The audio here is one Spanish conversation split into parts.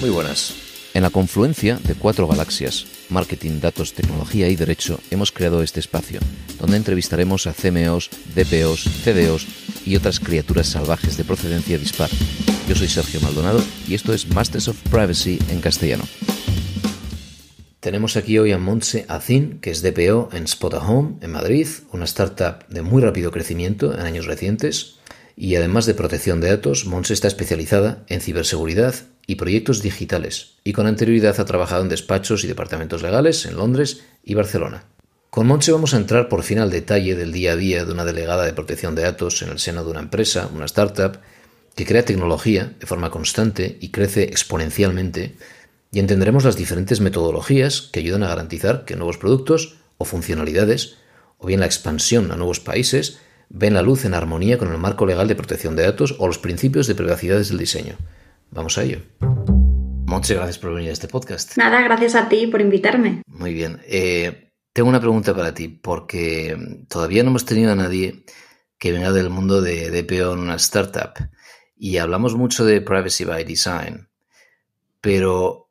Muy buenas. En la confluencia de cuatro galaxias, marketing, datos, tecnología y derecho, hemos creado este espacio, donde entrevistaremos a CMOs, DPOs, CDOs y otras criaturas salvajes de procedencia dispar. Yo soy Sergio Maldonado y esto es Masters of Privacy en castellano. Tenemos aquí hoy a Montse Azin, que es DPO en Spot Home en Madrid, una startup de muy rápido crecimiento en años recientes, y además de protección de datos, Mons está especializada en ciberseguridad y proyectos digitales, y con anterioridad ha trabajado en despachos y departamentos legales en Londres y Barcelona. Con Monse vamos a entrar por fin al detalle del día a día de una delegada de protección de datos en el seno de una empresa, una startup, que crea tecnología de forma constante y crece exponencialmente, y entenderemos las diferentes metodologías que ayudan a garantizar que nuevos productos o funcionalidades, o bien la expansión a nuevos países, ven la luz en armonía con el marco legal de protección de datos o los principios de privacidad del diseño. Vamos a ello. Muchas gracias por venir a este podcast. Nada, gracias a ti por invitarme. Muy bien. Eh, tengo una pregunta para ti, porque todavía no hemos tenido a nadie que venga del mundo de DPO en una startup. Y hablamos mucho de privacy by design. Pero,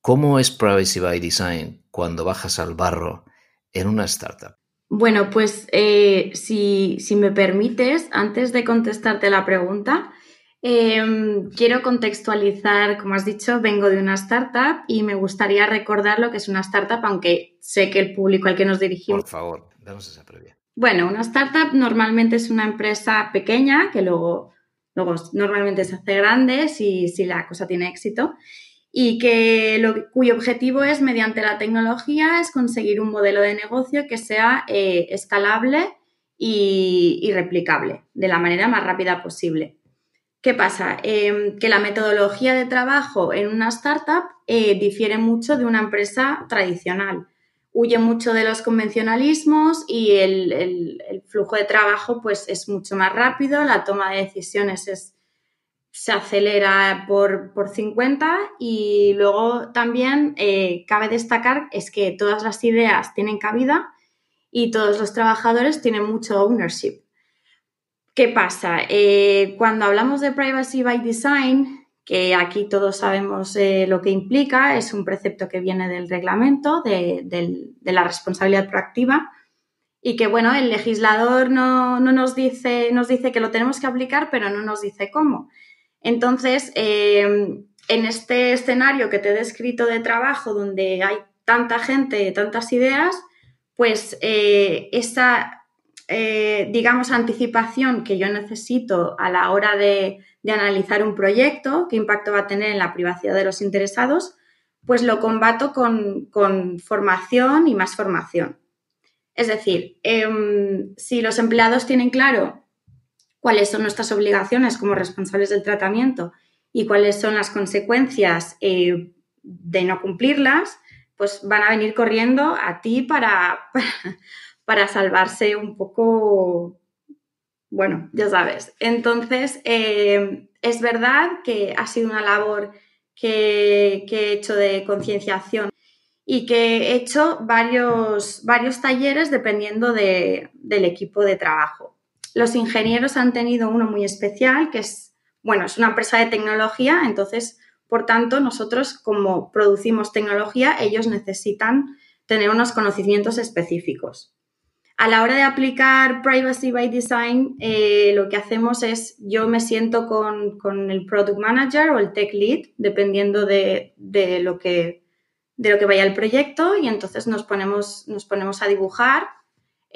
¿cómo es privacy by design cuando bajas al barro en una startup? Bueno, pues eh, si, si, me permites, antes de contestarte la pregunta, em, quiero contextualizar, como has dicho, vengo de una startup y me gustaría recordar lo que es una startup, aunque sé que el público al que nos dirigimos... Por favor, danos esa previa. Bueno, una startup normalmente es una empresa pequeña que luego, luego normalmente se hace grande si, si la cosa tiene éxito y que cuyo objetivo es, mediante la tecnología, es conseguir un modelo de negocio que sea eh, escalable y, replicable de la manera más rápida posible. ¿Qué pasa? Em, que la metodología de trabajo en una startup eh, difiere mucho de una empresa tradicional. Huye mucho de los convencionalismos y el, flujo de trabajo pues, es mucho más rápido, la toma de decisiones es, se acelera por, 50 y luego también eh, cabe destacar es que todas las ideas tienen cabida y todos los trabajadores tienen mucho ownership. ¿Qué pasa? Eh, cuando hablamos de privacy by design, que aquí todos sabemos eh, lo que implica, es un precepto que viene del reglamento de, la responsabilidad proactiva, y que bueno, el legislador no, no, nos, dice, nos dice que lo tenemos que aplicar, pero no nos dice cómo. Entonces, em, en este escenario que te he descrito de trabajo, donde hay tanta gente, tantas ideas, pues eh, esa, eh, digamos, anticipación que yo necesito a la hora de, analizar un proyecto, qué impacto va a tener en la privacidad de los interesados, pues lo combato con, formación y más formación. Es decir, em, si los empleados tienen claro cuáles son nuestras obligaciones como responsables del tratamiento y cuáles son las consecuencias eh, de no cumplirlas, pues van a venir corriendo a ti para, para, salvarse un poco, bueno, ya sabes. Entonces, eh, es verdad que ha sido una labor que, he hecho de concienciación y que he hecho varios, varios talleres dependiendo del equipo de trabajo. Los ingenieros han tenido uno muy especial, que es, bueno, es una empresa de tecnología, entonces, por tanto, nosotros como producimos tecnología, ellos necesitan tener unos conocimientos específicos. A la hora de aplicar Privacy by Design, eh, lo que hacemos es, yo me siento con, el Product Manager o el Tech Lead, dependiendo de, lo, que, de lo que vaya el proyecto, y entonces nos ponemos, nos ponemos a dibujar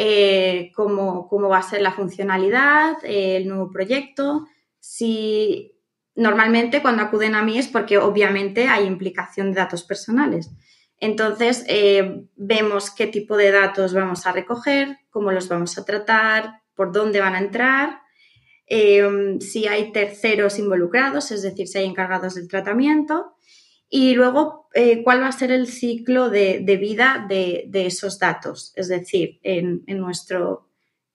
eh, cómo, va a ser la funcionalidad, eh, el nuevo proyecto. Si normalmente cuando acuden a mí es porque obviamente hay implicación de datos personales. Entonces, eh, vemos qué tipo de datos vamos a recoger, cómo los vamos a tratar, por dónde van a entrar, si hay terceros involucrados, es decir, si hay encargados del tratamiento, y luego, eh, ¿cuál va a ser el ciclo de, vida de, esos datos? Es decir, en, nuestro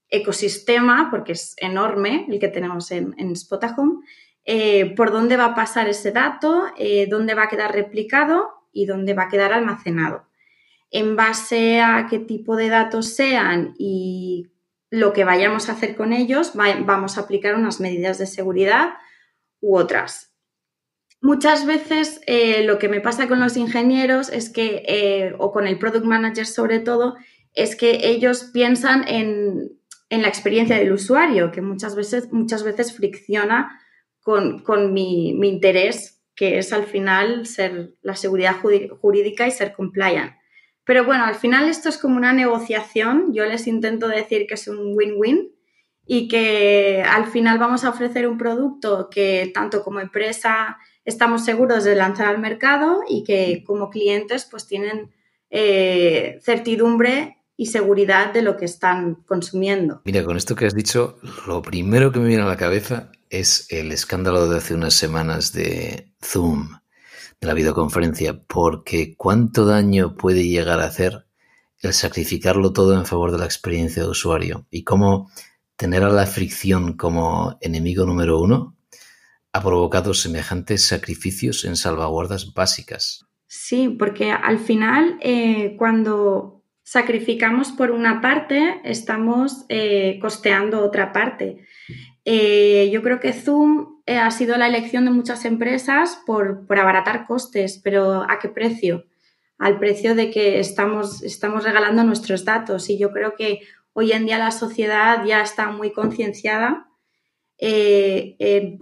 ecosistema, porque es enorme el que tenemos en, en Spotahome, eh, por dónde va a pasar ese dato, eh, dónde va a quedar replicado y dónde va a quedar almacenado. En base a qué tipo de datos sean y lo que vayamos a hacer con ellos, vamos a aplicar unas medidas de seguridad u otras. Muchas veces eh, lo que me pasa con los ingenieros es que, eh, o con el product manager sobre todo, es que ellos piensan en, en la experiencia del usuario, que muchas veces, muchas veces fricciona con, con mi, mi, interés, que es al final ser la seguridad jurídica y ser compliant. Pero bueno, al final esto es como una negociación, yo les intento decir que es un win-win y que al final vamos a ofrecer un producto que tanto como empresa estamos seguros de lanzar al mercado y que como clientes pues tienen eh, certidumbre y seguridad de lo que están consumiendo. Mira, con esto que has dicho, lo primero que me viene a la cabeza es el escándalo de hace unas semanas de Zoom, de la videoconferencia, porque cuánto daño puede llegar a hacer el sacrificarlo todo en favor de la experiencia de usuario y cómo tener a la fricción como enemigo número uno ha provocado semejantes sacrificios en salvaguardas básicas. Sí, porque al final eh, cuando sacrificamos por una parte, estamos eh, costeando otra parte. Eh, yo creo que Zoom ha sido la elección de muchas empresas por, abaratar costes, pero ¿a qué precio? Al precio de que estamos, estamos regalando nuestros datos. Y yo creo que hoy en día la sociedad ya está muy concienciada eh, en,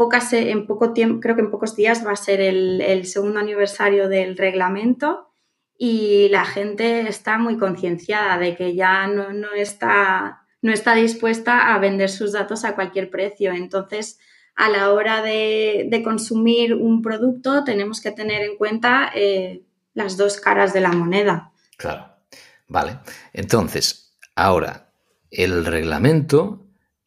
poco tiempo, creo que en pocos días va a ser el, segundo aniversario del reglamento y la gente está muy concienciada de que ya no, está, no está dispuesta a vender sus datos a cualquier precio. Entonces, a la hora de, consumir un producto, tenemos que tener en cuenta eh, las dos caras de la moneda. Claro. Vale. Entonces, ahora, el reglamento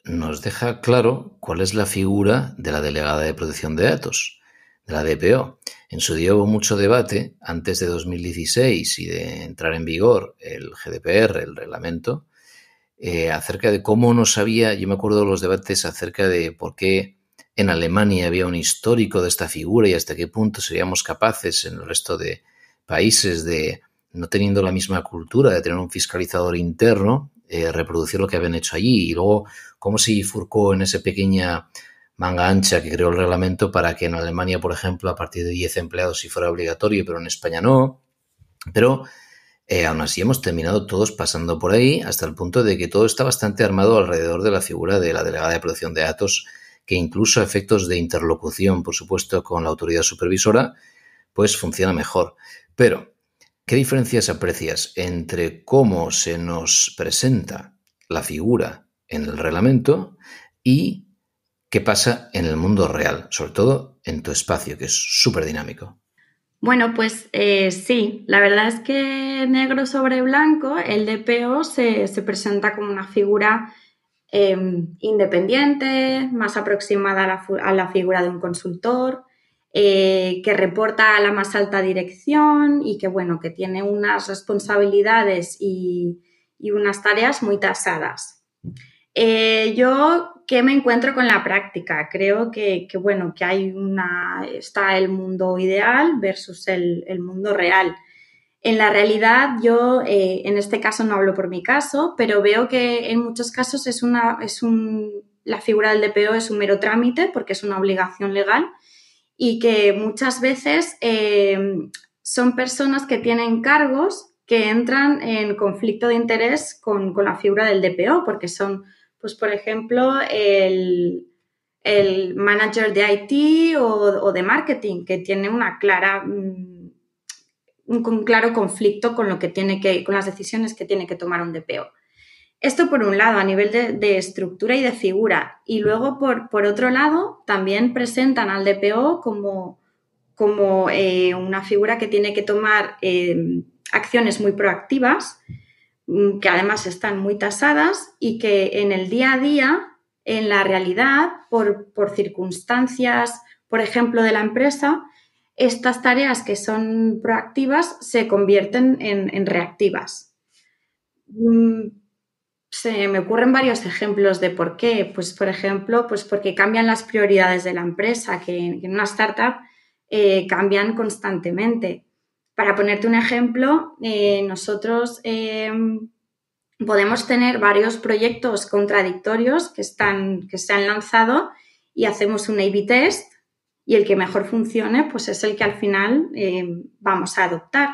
nos deja claro cuál es la figura de la delegada de protección de datos, de la DPO. En su día hubo mucho debate antes de 2016 y de entrar en vigor el GDPR, el reglamento, eh, acerca de cómo no sabía, yo me acuerdo de los debates acerca de por qué en Alemania había un histórico de esta figura y hasta qué punto seríamos capaces en el resto de países de, no teniendo la misma cultura, de tener un fiscalizador interno, eh, reproducir lo que habían hecho allí. Y luego, cómo se furcó en esa pequeña manga ancha que creó el reglamento para que en Alemania, por ejemplo, a partir de 10 empleados si fuera obligatorio, pero en España no. Pero eh, aún así hemos terminado todos pasando por ahí hasta el punto de que todo está bastante armado alrededor de la figura de la delegada de producción de datos, que incluso a efectos de interlocución, por supuesto, con la autoridad supervisora, pues funciona mejor. Pero ¿Qué diferencias aprecias entre cómo se nos presenta la figura en el reglamento y qué pasa en el mundo real, sobre todo en tu espacio, que es súper dinámico? Bueno, pues eh, sí, la verdad es que negro sobre blanco, el DPO se, presenta como una figura eh, independiente, más aproximada a la, figura de un consultor, eh, que reporta a la más alta dirección y que, bueno, que tiene unas responsabilidades y, unas tareas muy tasadas. Eh, yo, ¿qué me encuentro con la práctica? Creo que, que, bueno, que hay una, está el mundo ideal versus el, mundo real. En la realidad, yo eh, en este caso no hablo por mi caso, pero veo que en muchos casos es una, es un, la figura del DPO es un mero trámite porque es una obligación legal y que muchas veces eh, son personas que tienen cargos que entran en conflicto de interés con, la figura del DPO, porque son, pues, por ejemplo, el, manager de IT o, de marketing, que tiene una clara, mm, un, claro conflicto con lo que tiene que, con las decisiones que tiene que tomar un DPO. Esto por un lado, a nivel de, estructura y de figura. Y luego, por, por, otro lado, también presentan al DPO como, como eh, una figura que tiene que tomar em, acciones muy proactivas, mm, que además están muy tasadas y que en el día a día, en la realidad, por, circunstancias, por ejemplo, de la empresa, estas tareas que son proactivas se convierten en reactivas mm, se me ocurren varios ejemplos de por qué. Pues, por ejemplo, pues porque cambian las prioridades de la empresa, que en una startup eh, cambian constantemente. Para ponerte un ejemplo, eh, nosotros eh, podemos tener varios proyectos contradictorios que, están, que se han lanzado y hacemos un A-B test y el que mejor funcione, pues es el que al final vamos a adoptar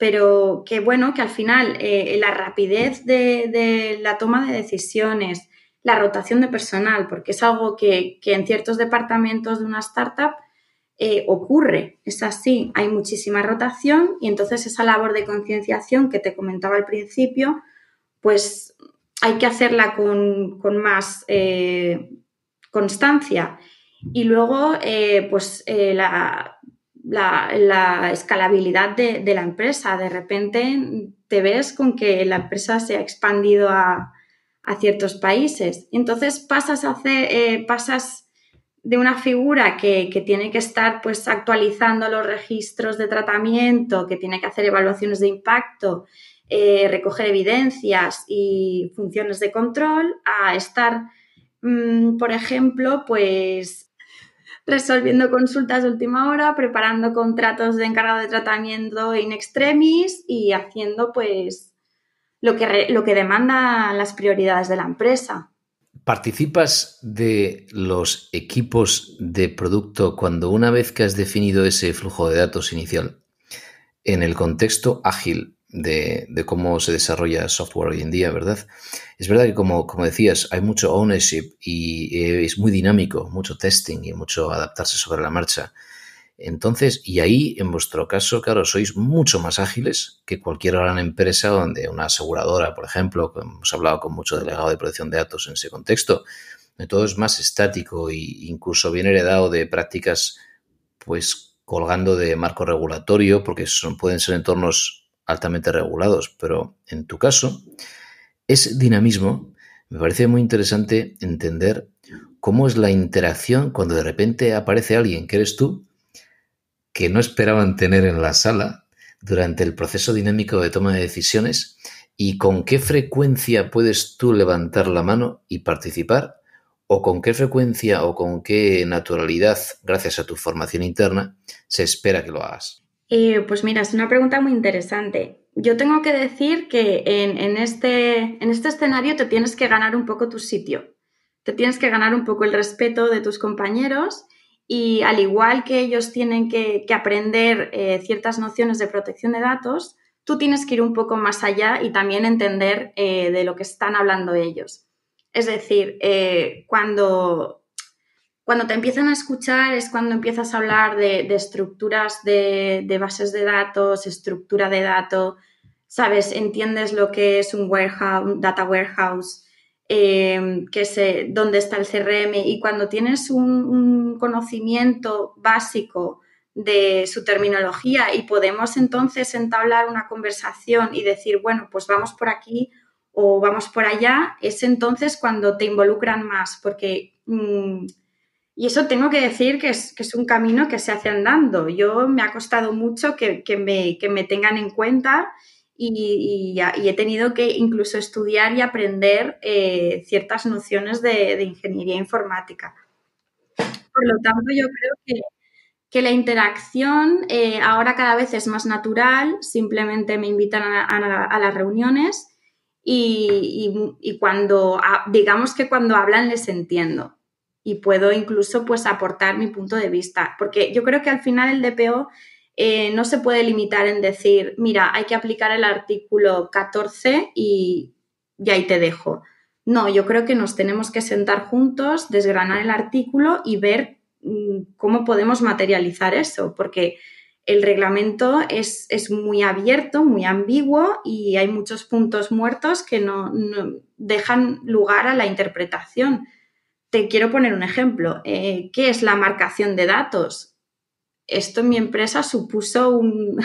pero que bueno, que al final eh, la rapidez de, la toma de decisiones, la rotación de personal, porque es algo que, en ciertos departamentos de una startup eh, ocurre, es así, hay muchísima rotación y entonces esa labor de concienciación que te comentaba al principio, pues hay que hacerla con, más eh, constancia. Y luego, pues la, la, escalabilidad de, la empresa. De repente te ves con que la empresa se ha expandido a, ciertos países. Entonces pasas hacer, eh, pasas de una figura que, tiene que estar pues actualizando los registros de tratamiento, que tiene que hacer evaluaciones de impacto, eh, recoger evidencias y funciones de control, a estar, mm, por ejemplo, pues resolviendo consultas de última hora, preparando contratos de encargado de tratamiento in extremis y haciendo pues lo que, lo que demandan las prioridades de la empresa. ¿Participas de los equipos de producto cuando una vez que has definido ese flujo de datos inicial en el contexto ágil de, cómo se desarrolla software hoy en día, ¿verdad? Es verdad que, como, decías, hay mucho ownership y eh, es muy dinámico, mucho testing y mucho adaptarse sobre la marcha. Entonces, y ahí, en vuestro caso, claro, sois mucho más ágiles que cualquier gran empresa donde una aseguradora, por ejemplo, hemos hablado con mucho delegado de protección de datos en ese contexto, todo es más estático e incluso bien heredado de prácticas, pues colgando de marco regulatorio, porque son, pueden ser entornos altamente regulados, pero en tu caso, es dinamismo. Me parece muy interesante entender cómo es la interacción cuando de repente aparece alguien que eres tú, que no esperaban tener en la sala durante el proceso dinámico de toma de decisiones y con qué frecuencia puedes tú levantar la mano y participar o con qué frecuencia o con qué naturalidad, gracias a tu formación interna, se espera que lo hagas. Eh, pues mira, es una pregunta muy interesante. Yo tengo que decir que en, este, en este escenario te tienes que ganar un poco tu sitio, te tienes que ganar un poco el respeto de tus compañeros y al igual que ellos tienen que, aprender eh, ciertas nociones de protección de datos, tú tienes que ir un poco más allá y también entender eh, de lo que están hablando ellos. Es decir, cuando cuando te empiezan a escuchar es cuando empiezas a hablar de, estructuras de, bases de datos, estructura de datos, sabes, entiendes lo que es un data warehouse, em, que sé, dónde está el CRM y cuando tienes un, conocimiento básico de su terminología y podemos entonces entablar una conversación y decir, bueno, pues vamos por aquí o vamos por allá, es entonces cuando te involucran más, porque mm, y eso tengo que decir que es, un camino que se hace andando. Yo me ha costado mucho que, me, tengan en cuenta y, he tenido que incluso estudiar y aprender eh, ciertas nociones de, ingeniería informática. Por lo tanto, yo creo que, que la interacción eh, ahora cada vez es más natural, simplemente me invitan a, las reuniones y, cuando, digamos que cuando hablan les entiendo y puedo incluso pues aportar mi punto de vista, porque yo creo que al final el DPO eh, no se puede limitar en decir, mira, hay que aplicar el artículo 14 y, ahí te dejo. No, yo creo que nos tenemos que sentar juntos, desgranar el artículo y ver mm, cómo podemos materializar eso, porque el reglamento es, muy abierto, muy ambiguo y hay muchos puntos muertos que no dejan lugar a la interpretación. Te quiero poner un ejemplo. Eh, ¿Qué es la marcación de datos? Esto en mi empresa supuso un,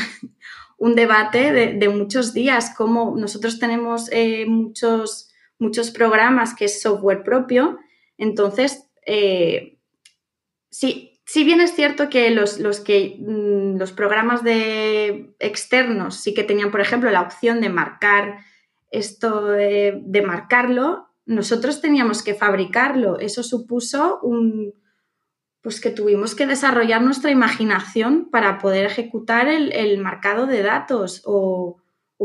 debate de, muchos días, como nosotros tenemos eh, muchos, muchos programas que es software propio, entonces, eh, sí, si bien es cierto que los, que, mm, los programas de externos sí que tenían, por ejemplo, la opción de marcar esto de marcarlo, nosotros teníamos que fabricarlo. Eso supuso un, pues que tuvimos que desarrollar nuestra imaginación para poder ejecutar el, el marcado de datos o,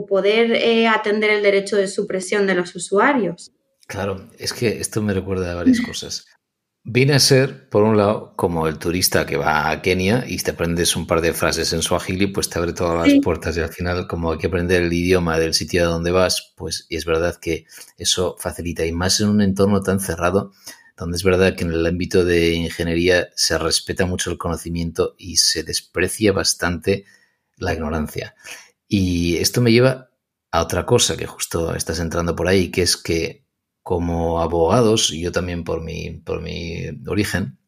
poder eh, atender el derecho de supresión de los usuarios. Claro, es que esto me recuerda a varias cosas. Viene a ser, por un lado, como el turista que va a Kenia y te aprendes un par de frases en su suajili, pues te abre todas las puertas y al final, como hay que aprender el idioma del sitio a donde vas, pues es verdad que eso facilita y más en un entorno tan cerrado, donde es verdad que en el ámbito de ingeniería se respeta mucho el conocimiento y se desprecia bastante la ignorancia. Y esto me lleva a otra cosa que justo estás entrando por ahí, que es que como abogados, y yo también por mi, por mi origen,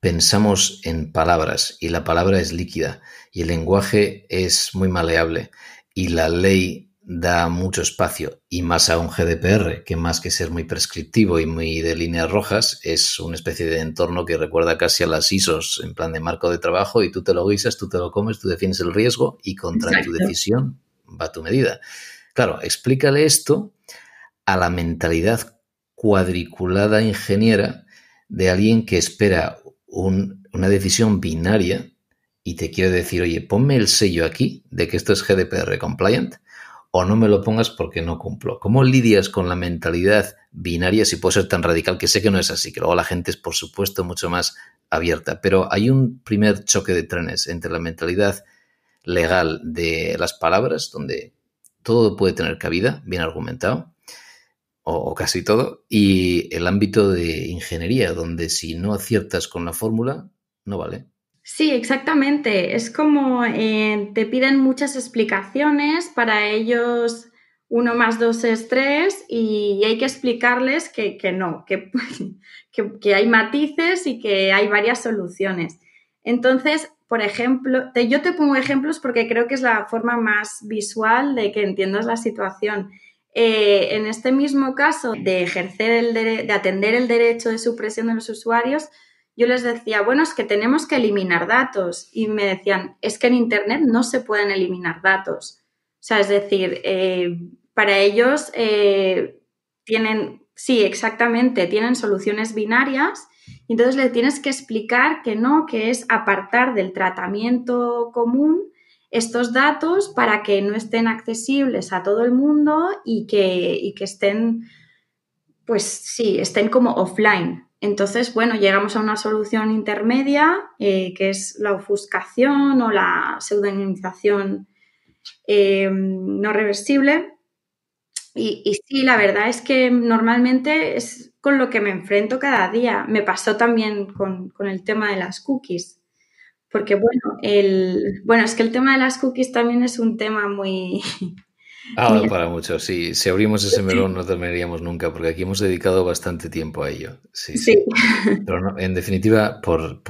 pensamos en palabras y la palabra es líquida y el lenguaje es muy maleable y la ley da mucho espacio y más a un GDPR que más que ser muy prescriptivo y muy de líneas rojas es una especie de entorno que recuerda casi a las ISOs en plan de marco de trabajo y tú te lo guisas, tú te lo comes, tú defines el riesgo y contra tu decisión va tu medida. Claro, explícale esto a la mentalidad cuadriculada ingeniera de alguien que espera una decisión binaria y te quiere decir, oye, ponme el sello aquí de que esto es GDPR compliant o no me lo pongas porque no cumplo. ¿Cómo lidias con la mentalidad binaria si puede ser tan radical? Que sé que no es así, que luego la gente es, por supuesto, mucho más abierta. Pero hay un primer choque de trenes entre la mentalidad legal de las palabras, donde todo puede tener cabida, bien argumentado, o, casi todo, y el ámbito de ingeniería, donde si no aciertas con la fórmula, no vale. Sí, exactamente. Es como eh, te piden muchas explicaciones, para ellos uno más dos es tres y hay que explicarles que, no, que, hay matices y que hay varias soluciones. Entonces, por ejemplo, yo te pongo ejemplos porque creo que es la forma más visual de que entiendas la situación. Eh, en este mismo caso de ejercer el de atender el derecho de supresión de los usuarios, yo les decía, bueno, es que tenemos que eliminar datos. Y me decían, es que en Internet no se pueden eliminar datos. O sea, es decir, eh, para ellos eh, tienen, sí, exactamente, tienen soluciones binarias. Y entonces le tienes que explicar que no, que es apartar del tratamiento común estos datos para que no estén accesibles a todo el mundo y que, estén, pues sí, estén como offline. Entonces, bueno, llegamos a una solución intermedia eh, que es la ofuscación o la pseudonimización eh, no reversible. Y, sí, la verdad es que normalmente es con lo que me enfrento cada día. Me pasó también con el tema de las cookies. Porque bueno, el, bueno, es que el tema de las cookies también es un tema muy... Ah, para muchos, sí. Si abrimos ese melón no terminaríamos nunca, porque aquí hemos dedicado bastante tiempo a ello. Sí. sí. Pero en definitiva, por,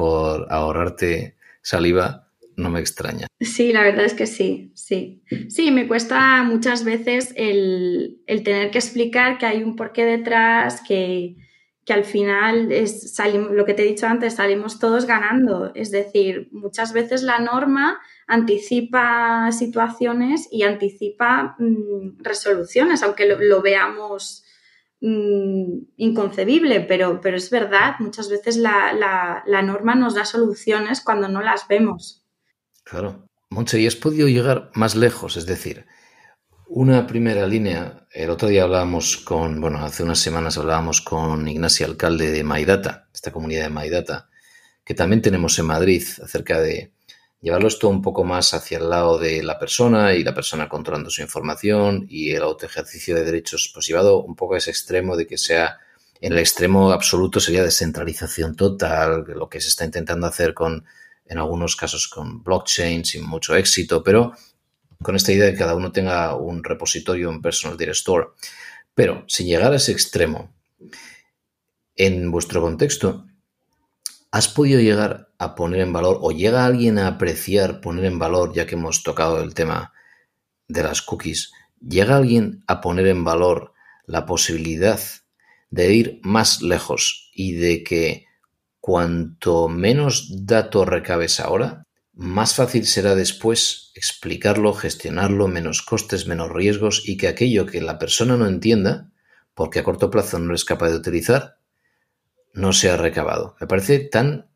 ahorrarte saliva, no me extraña. Sí, la verdad es que sí, sí. Sí, me cuesta muchas veces el, el tener que explicar que hay un porqué detrás, que, que al final es lo que te he dicho antes, salimos todos ganando. Es decir, muchas veces la norma anticipa situaciones y anticipa mm, resoluciones, aunque lo, veamos mm, inconcebible, pero, pero, es verdad, muchas veces la, la, norma nos da soluciones cuando no las vemos. Claro. Monche, ¿y has podido llegar más lejos? Es decir, una primera línea, el otro día hablábamos con, bueno, hace unas semanas hablábamos con Ignacio Alcalde de Maidata, esta comunidad de Maidata, que también tenemos en Madrid, acerca de llevarlo esto un poco más hacia el lado de la persona y la persona controlando su información y el ejercicio de derechos, pues llevado un poco a ese extremo de que sea, en el extremo absoluto sería descentralización total, lo que se está intentando hacer con, en algunos casos con blockchain sin mucho éxito, pero con esta idea de que cada uno tenga un repositorio en Personal director, Pero sin llegar a ese extremo, en vuestro contexto, ¿has podido llegar a poner en valor o llega alguien a apreciar poner en valor, ya que hemos tocado el tema de las cookies, llega alguien a poner en valor la posibilidad de ir más lejos y de que cuanto menos datos recabes ahora, más fácil será después explicarlo, gestionarlo, menos costes, menos riesgos y que aquello que la persona no entienda, porque a corto plazo no es capaz de utilizar, no sea recabado. Me parece tan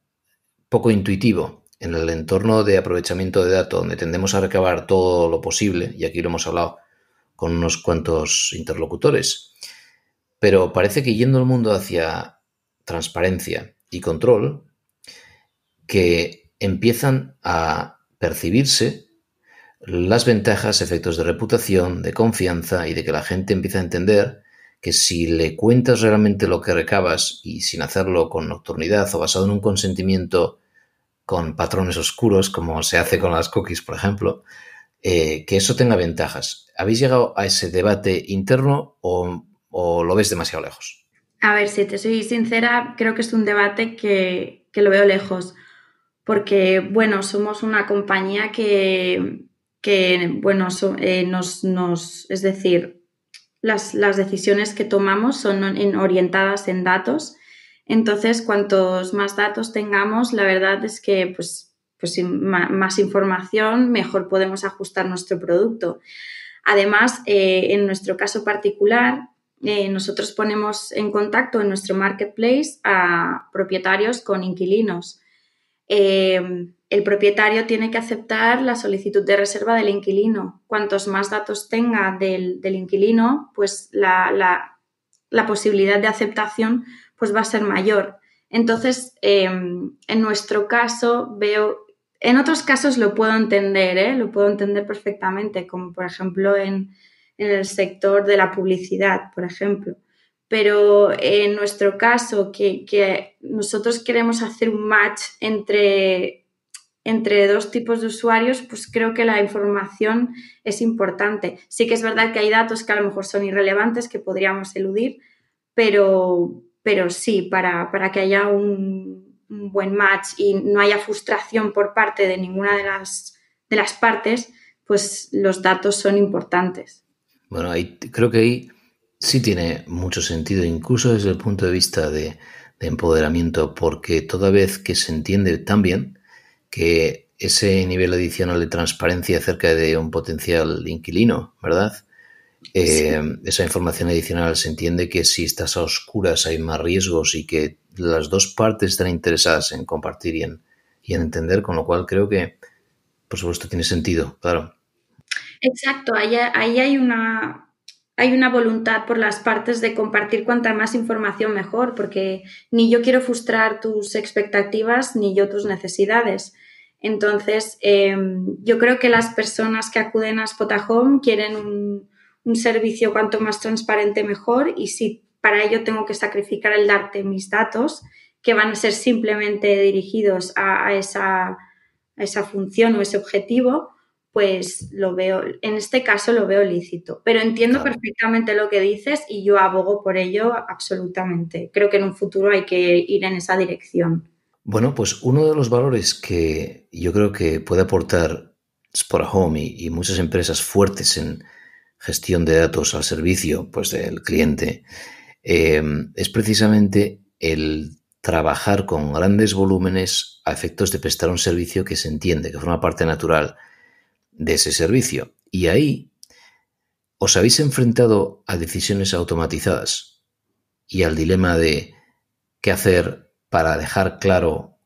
poco intuitivo en el entorno de aprovechamiento de datos, donde tendemos a recabar todo lo posible, y aquí lo hemos hablado con unos cuantos interlocutores, pero parece que yendo el mundo hacia transparencia y control, que empiezan a percibirse las ventajas, efectos de reputación, de confianza y de que la gente empieza a entender que si le cuentas realmente lo que recabas y sin hacerlo con nocturnidad o basado en un consentimiento con patrones oscuros, como se hace con las cookies, por ejemplo, eh, que eso tenga ventajas. ¿Habéis llegado a ese debate interno o, lo ves demasiado lejos? A ver, si te soy sincera, creo que es un debate que lo veo lejos porque, bueno, somos una compañía que, que bueno, eh, nos, nos, es decir, las, las, decisiones que tomamos son orientadas en datos. Entonces, cuantos más datos tengamos, la verdad es que pues, pues más información, mejor podemos ajustar nuestro producto. Además, eh, en nuestro caso particular, eh, nosotros ponemos en contacto en nuestro marketplace a propietarios con inquilinos. Em, el propietario tiene que aceptar la solicitud de reserva del inquilino. Cuantos más datos tenga del, inquilino, pues la, posibilidad de aceptación pues va a ser mayor. Entonces, em, en nuestro caso, veo, en otros casos lo puedo entender, ¿eh? lo puedo entender perfectamente, como por ejemplo en el sector de la publicidad, por ejemplo pero en nuestro caso, que, que, nosotros queremos hacer un match entre, entre dos tipos de usuarios, pues creo que la información es importante. Sí que es verdad que hay datos que a lo mejor son irrelevantes, que podríamos eludir, pero, pero sí, para, para que haya un, buen match y no haya frustración por parte de ninguna de las, de las partes, pues los datos son importantes. Bueno, creo que hay sí tiene mucho sentido, incluso desde el punto de vista de, empoderamiento, porque toda vez que se entiende tan bien que ese nivel adicional de transparencia acerca de un potencial inquilino, ¿verdad? Eh, esa información adicional se entiende que si estás a oscuras hay más riesgos y que las dos partes están interesadas en compartir y en, entender, con lo cual creo que, por supuesto, tiene sentido, claro. Exacto, ahí hay una, hay una voluntad por las partes de compartir cuanta más información mejor, porque ni yo quiero frustrar tus expectativas ni yo tus necesidades. Entonces, em, yo creo que las personas que acuden a Spotahome quieren un, servicio cuanto más transparente mejor y si para ello tengo que sacrificar el darte mis datos, que van a ser simplemente dirigidos a, esa, a esa función o ese objetivo, pues lo veo, en este caso lo veo lícito, pero entiendo perfectamente lo que dices y yo abogo por ello absolutamente. Creo que en un futuro hay que ir en esa dirección. Bueno, pues uno de los valores que yo creo que puede aportar Spora Home y, muchas empresas fuertes en gestión de datos al servicio pues, del cliente em, es precisamente el trabajar con grandes volúmenes a efectos de prestar un servicio que se entiende, que forma parte natural de ese servicio. Y ahí os habéis enfrentado a decisiones automatizadas y al dilema de qué hacer para dejar claro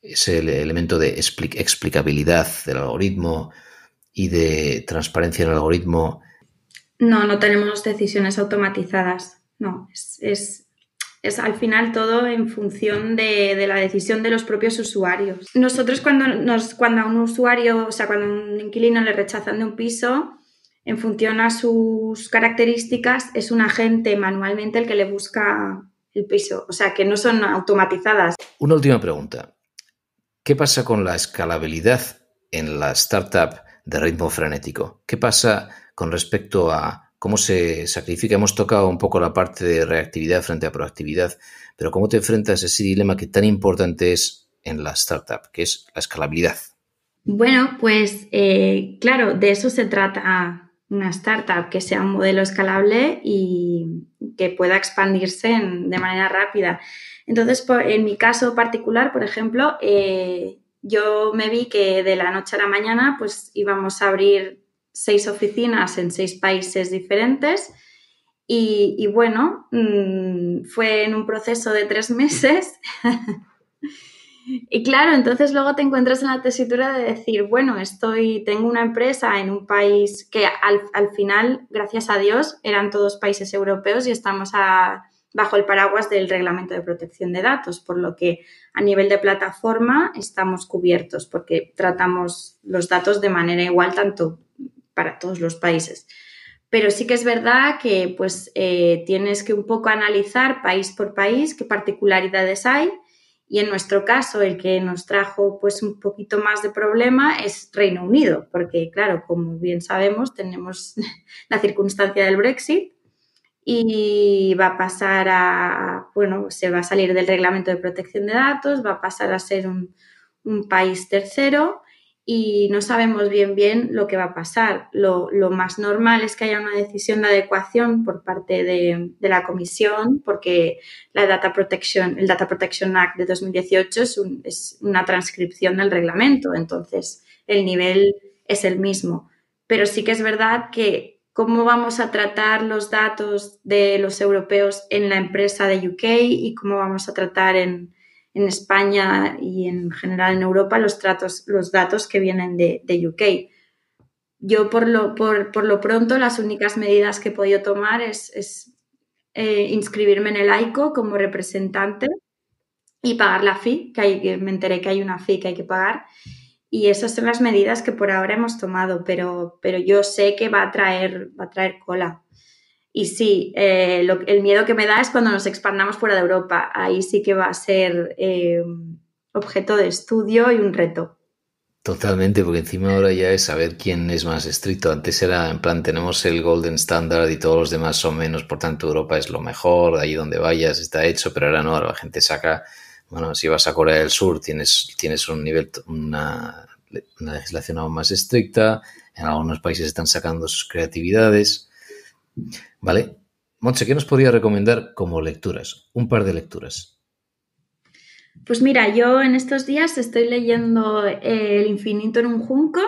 ese elemento de explicabilidad del algoritmo y de transparencia en el algoritmo. No, no tenemos decisiones automatizadas. No, es, es es al final todo en función de, la decisión de los propios usuarios. Nosotros cuando, nos, cuando a un usuario, o sea, cuando a un inquilino le rechazan de un piso, en función a sus características, es un agente manualmente el que le busca el piso, o sea, que no son automatizadas. Una última pregunta. ¿Qué pasa con la escalabilidad en la startup de ritmo frenético? ¿Qué pasa con respecto a cómo se sacrifica. Hemos tocado un poco la parte de reactividad frente a proactividad, pero cómo te enfrentas a ese dilema que tan importante es en la startup, que es la escalabilidad. Bueno, pues eh, claro, de eso se trata una startup, que sea un modelo escalable y que pueda expandirse de manera rápida. Entonces, en mi caso particular, por ejemplo, eh, yo me vi que de la noche a la mañana pues íbamos a abrir seis oficinas en seis países diferentes. Y, bueno, mm, fue en un proceso de tres meses. y claro, entonces luego te encuentras en la tesitura de decir, bueno, estoy, tengo una empresa en un país que al, final, gracias a Dios, eran todos países europeos y estamos bajo el paraguas del Reglamento de Protección de Datos, por lo que a nivel de plataforma estamos cubiertos porque tratamos los datos de manera igual tanto para todos los países. Pero sí que es verdad que pues, eh, tienes que un poco analizar país por país qué particularidades hay y en nuestro caso el que nos trajo pues un poquito más de problema es Reino Unido, porque claro, como bien sabemos, tenemos la circunstancia del Brexit y va a pasar a, bueno, se va a salir del reglamento de protección de datos, va a pasar a ser un, un país tercero y no sabemos bien bien lo que va a pasar. Lo, lo más normal es que haya una decisión de adecuación por parte de, de, la comisión, porque la Data Protection, el Data Protection Act de 2018 es, es una transcripción del reglamento, entonces el nivel es el mismo. Pero sí que es verdad que cómo vamos a tratar los datos de los europeos en la empresa de UK y cómo vamos a tratar en, en España y en general en Europa los, tratos, los datos que vienen de, de UK. Yo por lo, por, por lo, pronto las únicas medidas que he podido tomar es, es eh, inscribirme en el AICO como representante y pagar la fee, que, me enteré que hay una fee que hay que pagar. Y esas son las medidas que por ahora hemos tomado, pero, pero yo sé que va a traer, va a traer cola. Y sí, eh, el miedo que me da es cuando nos expandamos fuera de Europa. Ahí sí que va a ser em, objeto de estudio y un reto. Totalmente, porque encima ahora ya es saber quién es más estricto. Antes era en plan, tenemos el golden standard y todos los demás son menos, por tanto Europa es lo mejor, de ahí donde vayas está hecho, pero ahora no, ahora la gente saca, bueno, si vas a Corea del Sur tienes, tienes un nivel, una, una legislación aún más estricta, en algunos países están sacando sus creatividades. ¿Vale? Monche, ¿qué nos podría recomendar como lecturas? Un par de lecturas. Pues mira, yo en estos días estoy leyendo El infinito en un junco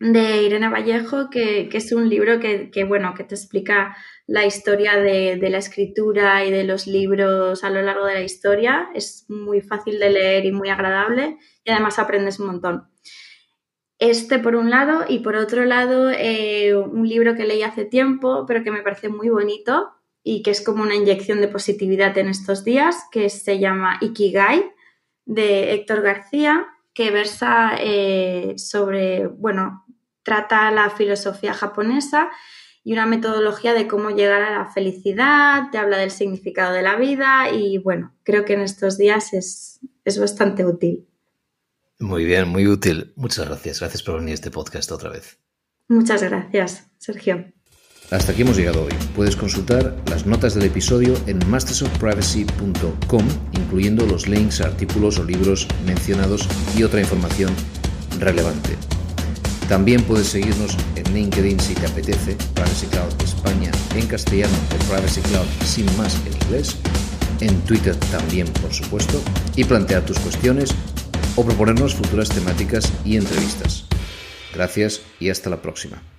de Irene Vallejo, que, es un libro que, bueno, que te explica la historia de, la escritura y de los libros a lo largo de la historia. Es muy fácil de leer y muy agradable y además aprendes un montón. Este por un lado y por otro lado eh, un libro que leí hace tiempo pero que me parece muy bonito y que es como una inyección de positividad en estos días que se llama Ikigai de Héctor García que versa eh, sobre, bueno, trata la filosofía japonesa y una metodología de cómo llegar a la felicidad, te habla del significado de la vida y bueno, creo que en estos días es bastante útil. Muy bien, muy útil. Muchas gracias. Gracias por venir a este podcast otra vez. Muchas gracias, Sergio. Hasta aquí hemos llegado hoy. Puedes consultar las notas del episodio en mastersofprivacy.com, incluyendo los links a artículos o libros mencionados y otra información relevante. También puedes seguirnos en LinkedIn si te apetece, Privacy Cloud España en castellano, o Privacy Cloud sin más en inglés, en Twitter también por supuesto, y plantear tus cuestiones o proponernos futuras temáticas y entrevistas. Gracias y hasta la próxima.